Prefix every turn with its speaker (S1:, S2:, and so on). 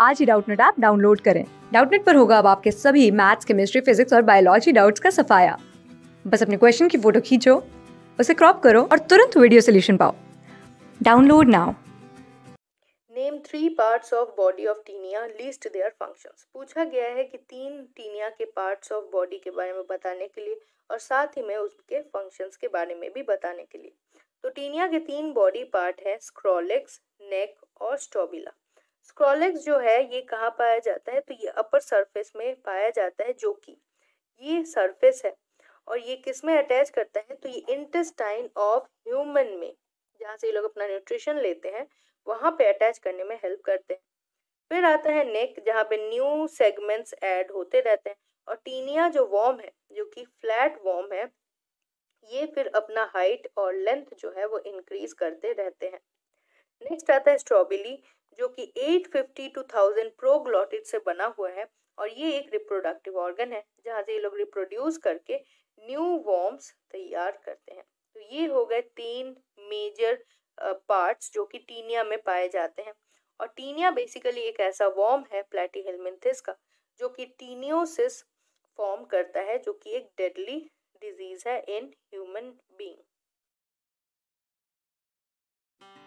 S1: आज ही Doubtnut app download करें डाउटनेट पर होगा अब आपके सभी मैथ्स केमिस्ट्री फिजिक्स और बायोलॉजी डाउट्स का सफाया बस अपने क्वेश्चन की फोटो खींचो उसे क्रॉप करो और तुरंत वीडियो सोल्यूशन पाओ download now
S2: name three parts of body of Taenia list their functions पूछा गया है कि तीन टीनिया के पार्ट्स ऑफ बॉडी के बारे में बताने के लिए और साथ ही में उसके फंक्शंस के बारे में भी बताने के लिए तो टीनिया के तीन बॉडी पार्ट हैं स्क्रॉलेक्स नेक और स्टोबिला स्क्रॉलेक्स जो है ये कहाँ पाया जाता है तो ये अपर सरफेस में पाया जाता है जो कि ये सरफेस है और ये किस में अटैच करता है तो ये इंटेस्टाइन ऑफ ह्यूमन में जहाँ से ये लोग अपना न्यूट्रिशन लेते हैं वहाँ पे अटैच करने में हेल्प करते हैं फिर आता है नेक जहाँ पे न्यू सेगमेंट्स ऐड होते रहते हैं और टीनिया जो वॉर्म है जो कि फ्लैट वॉर्म है ये फिर अपना हाइट और लेंथ जो है वो इंक्रीज करते रहते हैं नेक्स्ट आता है स्ट्रॉबेरी जो कि 850 टू थाउजेंड प्रोग्लॉटिड से बना हुआ है और ये एक रिप्रोडक्टिव ऑर्गन है जहाँ से ये लोग रिप्रोड्यूस करके न्यू वॉर्म्स तैयार करते हैं तो ये हो गए तीन मेजर पार्ट्स जो कि टीनिया में पाए जाते हैं और टीनिया बेसिकली एक ऐसा वॉर्म है प्लेटी हेलमिंथिस का जो कि टीनियोसिस फॉर्म करता है जो कि एक डेडली डिजीज है इन ह्यूमन बींग